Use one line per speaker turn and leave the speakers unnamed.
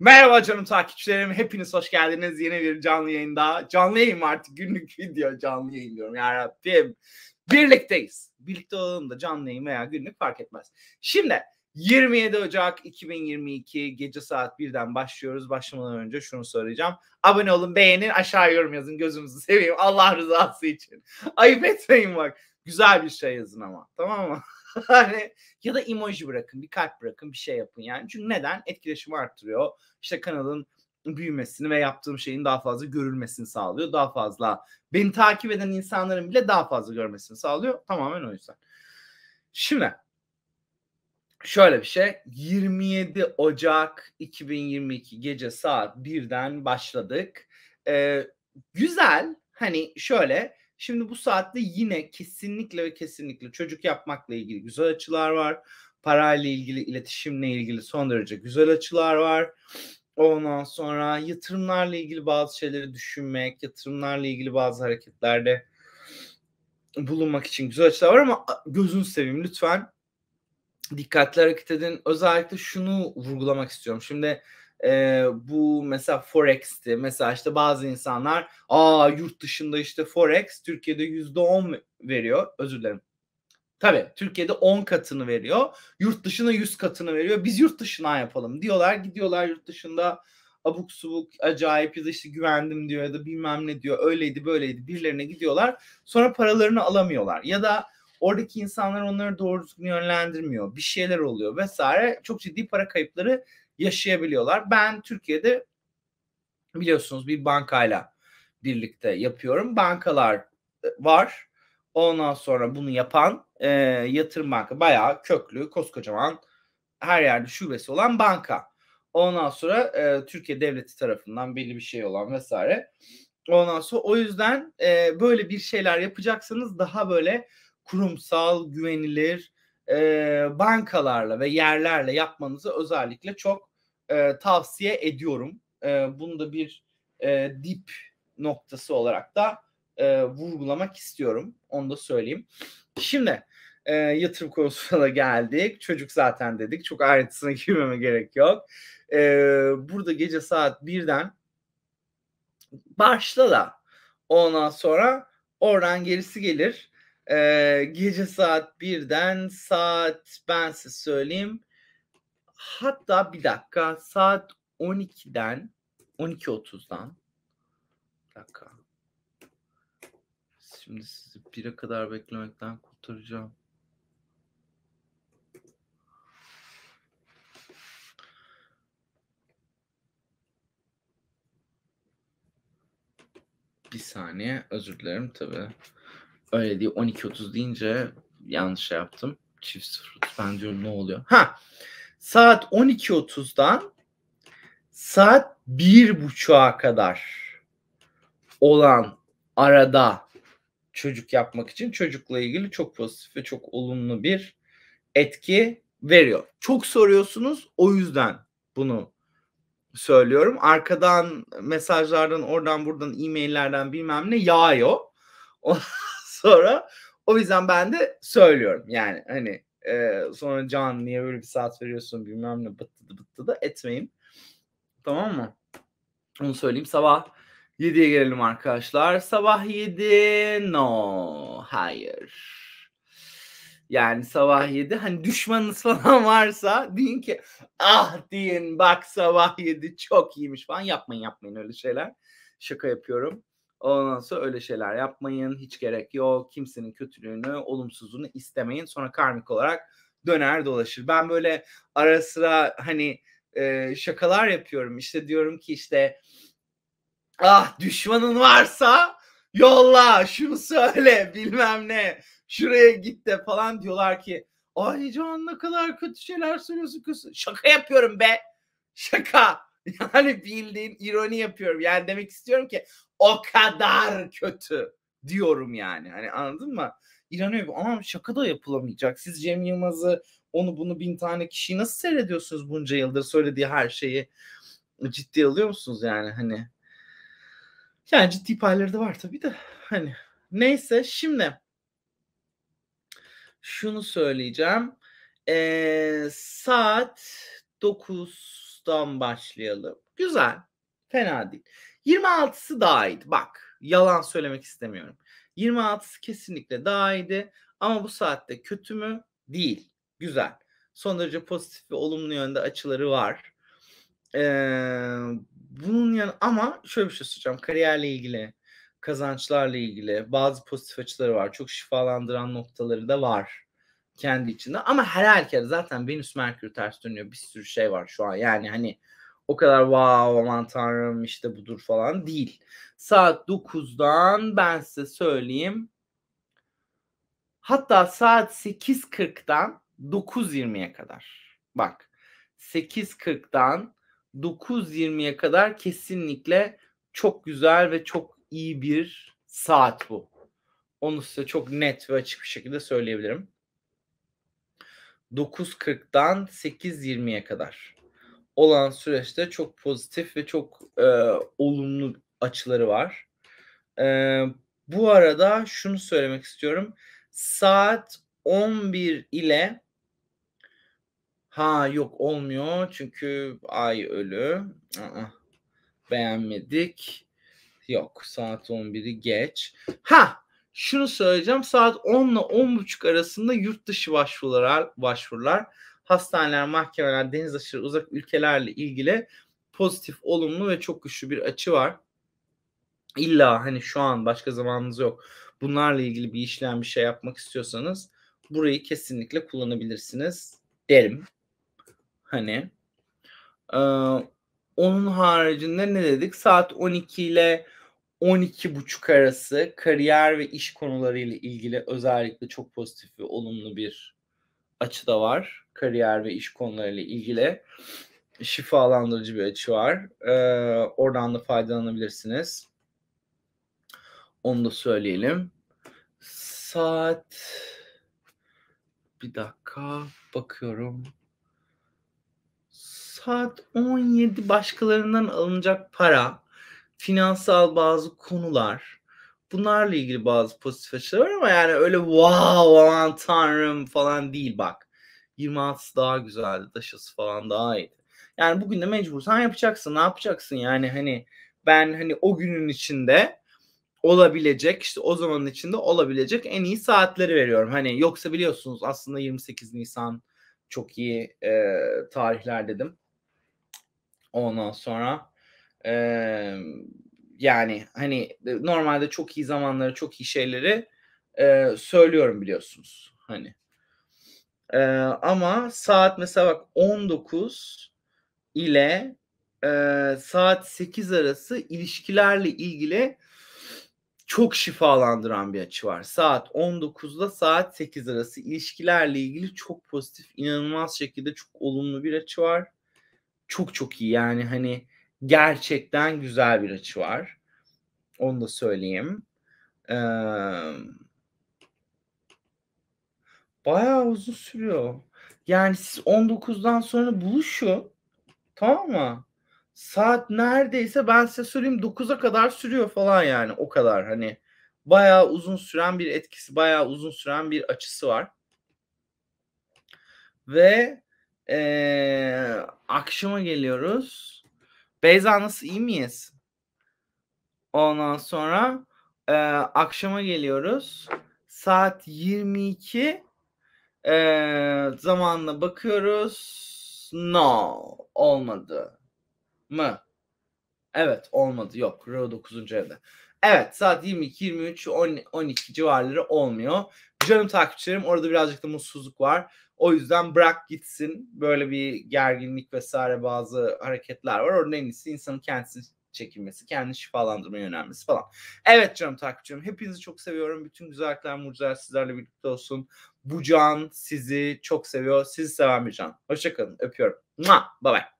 Merhaba canım takipçilerim. Hepiniz hoş geldiniz. Yeni bir canlı yayında. Canlı yayın artık? Günlük video canlı yayın diyorum yarabbim. Birlikteyiz. Birlikte olalım da canlı yayın veya günlük fark etmez. Şimdi 27 Ocak 2022 gece saat 1'den başlıyoruz. Başlamadan önce şunu söyleyeceğim. Abone olun, beğenin, aşağı yorum yazın. Gözümüzü seveyim Allah rızası için. Ayıp etmeyin bak. Güzel bir şey yazın ama. Tamam mı? Hani, ya da emoji bırakın, bir kalp bırakın, bir şey yapın yani. Çünkü neden? Etkileşimi arttırıyor. İşte kanalın büyümesini ve yaptığım şeyin daha fazla görülmesini sağlıyor. Daha fazla beni takip eden insanların bile daha fazla görmesini sağlıyor. Tamamen o yüzden. Şimdi şöyle bir şey 27 Ocak 2022 gece saat 1'den başladık. Ee, güzel hani şöyle Şimdi bu saatte yine kesinlikle ve kesinlikle çocuk yapmakla ilgili güzel açılar var. Parayla ilgili, iletişimle ilgili son derece güzel açılar var. Ondan sonra yatırımlarla ilgili bazı şeyleri düşünmek, yatırımlarla ilgili bazı hareketlerde bulunmak için güzel açılar var ama gözün seveyim lütfen dikkatli hareket edin. Özellikle şunu vurgulamak istiyorum. Şimdi e, bu mesela Forex'ti. Mesela işte bazı insanlar aa yurt dışında işte Forex Türkiye'de yüzde on veriyor. Özür dilerim. Tabii Türkiye'de 10 katını veriyor. Yurt dışına 100 katını veriyor. Biz yurt dışına yapalım diyorlar. Gidiyorlar yurt dışında abuk subuk acayip ya da işte güvendim diyor ya da bilmem ne diyor. Öyleydi böyleydi birilerine gidiyorlar. Sonra paralarını alamıyorlar. Ya da oradaki insanlar onları doğru düzgün yönlendirmiyor. Bir şeyler oluyor vesaire. Çok ciddi para kayıpları yaşayabiliyorlar. Ben Türkiye'de biliyorsunuz bir bankayla birlikte yapıyorum. Bankalar e, var. Ondan sonra bunu yapan e, yatırım banka bayağı köklü, koskocaman her yerde şubesi olan banka. Ondan sonra e, Türkiye devleti tarafından belli bir şey olan vesaire. Ondan sonra o yüzden e, böyle bir şeyler yapacaksanız daha böyle kurumsal, güvenilir e, bankalarla ve yerlerle yapmanızı özellikle çok e, tavsiye ediyorum. E, bunu da bir e, dip noktası olarak da e, vurgulamak istiyorum. Onu da söyleyeyim. Şimdi e, yatırım konusuna da geldik. Çocuk zaten dedik. Çok ayrıntısına girmeme gerek yok. E, burada gece saat 1'den başla da ondan sonra oradan gerisi gelir. E, gece saat 1'den saat ben size söyleyeyim Hatta bir dakika saat 12'den 12.30'dan bir dakika. Şimdi sizi 1'e kadar beklemekten kurtaracağım. Bir saniye özür dilerim tabii. Öyle değil 12.30 deyince yanlış şey yaptım. Çift sıfır ben diyorum ne oluyor. Ha saat 12.30'dan saat 1.30'a kadar olan arada çocuk yapmak için çocukla ilgili çok pozitif ve çok olumlu bir etki veriyor. Çok soruyorsunuz o yüzden bunu söylüyorum. Arkadan mesajlardan oradan buradan e-maillerden bilmem ne yağıyor. Ondan sonra o yüzden ben de söylüyorum. Yani hani e, sonra Can niye böyle bir saat veriyorsun bilmem ne bıttıdı bıttıdı etmeyin. Tamam mı? Onu söyleyeyim. Sabah 7'ye gelelim arkadaşlar. Sabah 7 no hayır. Yani sabah 7 hani düşmanınız falan varsa deyin ki ah deyin bak sabah 7 çok iyiymiş falan yapmayın yapmayın öyle şeyler. Şaka yapıyorum. Ondan sonra öyle şeyler yapmayın. Hiç gerek yok. Kimsenin kötülüğünü, olumsuzluğunu istemeyin. Sonra karmik olarak döner dolaşır. Ben böyle ara sıra hani e, şakalar yapıyorum. İşte diyorum ki işte ah düşmanın varsa yolla şunu söyle bilmem ne şuraya git de falan diyorlar ki ay Can ne kadar kötü şeyler söylüyorsun kız. Şaka yapıyorum be. Şaka. Yani bildiğin ironi yapıyorum. Yani demek istiyorum ki o kadar kötü diyorum yani. Hani anladın mı? İran'a ama şaka da yapılamayacak. Siz Cem Yılmaz'ı onu bunu bin tane kişiyi nasıl seyrediyorsunuz bunca yıldır söylediği her şeyi ciddi alıyor musunuz yani hani yani ciddi payları da var tabii de hani neyse şimdi şunu söyleyeceğim ee, saat 9'dan başlayalım güzel fena değil 26'sı daha iyiydi. Bak yalan söylemek istemiyorum. 26'sı kesinlikle daha iyiydi. Ama bu saatte kötü mü? Değil. Güzel. Son derece pozitif ve olumlu yönde açıları var. Ee, bunun yanı ama şöyle bir şey söyleyeceğim. Kariyerle ilgili, kazançlarla ilgili bazı pozitif açıları var. Çok şifalandıran noktaları da var kendi içinde. Ama her herkese zaten Venüs Merkür ters dönüyor. Bir sürü şey var şu an. Yani hani o kadar wow aman tanrım işte budur falan değil. Saat 9'dan ben size söyleyeyim. Hatta saat 8.40'dan 9.20'ye kadar. Bak 8.40'dan 9.20'ye kadar kesinlikle çok güzel ve çok iyi bir saat bu. Onu size çok net ve açık bir şekilde söyleyebilirim. 9.40'dan 8.20'ye kadar olan süreçte çok pozitif ve çok e, olumlu açıları var. E, bu arada şunu söylemek istiyorum. Saat 11 ile ha yok olmuyor çünkü ay ölü. Aa, beğenmedik. Yok saat 11'i geç. Ha şunu söyleyeceğim saat 10 ile 10.30 arasında yurt dışı başvurular başvurular hastaneler, mahkemeler, deniz aşırı uzak ülkelerle ilgili pozitif, olumlu ve çok güçlü bir açı var. İlla hani şu an başka zamanınız yok. Bunlarla ilgili bir işlem bir şey yapmak istiyorsanız burayı kesinlikle kullanabilirsiniz derim. Hani ee, onun haricinde ne dedik? Saat 12 ile 12 buçuk arası kariyer ve iş konularıyla ilgili özellikle çok pozitif ve olumlu bir Açı da var. Kariyer ve iş konularıyla ilgili şifalandırıcı bir açı var. Ee, oradan da faydalanabilirsiniz. Onu da söyleyelim. Saat bir dakika bakıyorum. Saat 17 başkalarından alınacak para, finansal bazı konular, bunlarla ilgili bazı pozitif açılar var ama yani öyle wow aman tanrım falan değil bak. 26'sı daha güzeldi. Daşası falan daha iyiydi. Yani bugün de mecbursan yapacaksın. Ne yapacaksın yani hani ben hani o günün içinde olabilecek işte o zamanın içinde olabilecek en iyi saatleri veriyorum. Hani yoksa biliyorsunuz aslında 28 Nisan çok iyi e, tarihler dedim. Ondan sonra e, yani hani e, normalde çok iyi zamanları çok iyi şeyleri e, söylüyorum biliyorsunuz hani e, ama saat mesela bak 19 ile e, saat 8 arası ilişkilerle ilgili çok şifalandıran bir açı var. Saat 19'da saat 8 arası ilişkilerle ilgili çok pozitif, inanılmaz şekilde çok olumlu bir açı var. Çok çok iyi yani hani gerçekten güzel bir açı var. Onu da söyleyeyim. Ee, bayağı uzun sürüyor. Yani siz 19'dan sonra buluşun. Tamam mı? Saat neredeyse ben size söyleyeyim 9'a kadar sürüyor falan yani o kadar hani bayağı uzun süren bir etkisi, bayağı uzun süren bir açısı var. Ve ee, akşama geliyoruz Beyza nasıl iyi miyiz? Ondan sonra e, akşama geliyoruz. Saat 22 e, zamanla bakıyoruz. No olmadı mı? Evet olmadı yok. Rio 9. evde. Evet saat 22, 23, 10, 12 civarları olmuyor. Canım takipçilerim orada birazcık da mutsuzluk var. O yüzden bırak gitsin. Böyle bir gerginlik vesaire bazı hareketler var. Orada en iyisi insanın kendisini çekilmesi, kendini şifalandırmaya yönelmesi falan. Evet canım takipçim hepinizi çok seviyorum. Bütün güzellikler, mucizeler sizlerle birlikte olsun. Bu can sizi çok seviyor. Sizi seven bir can. Hoşçakalın. Öpüyorum. Bye bye.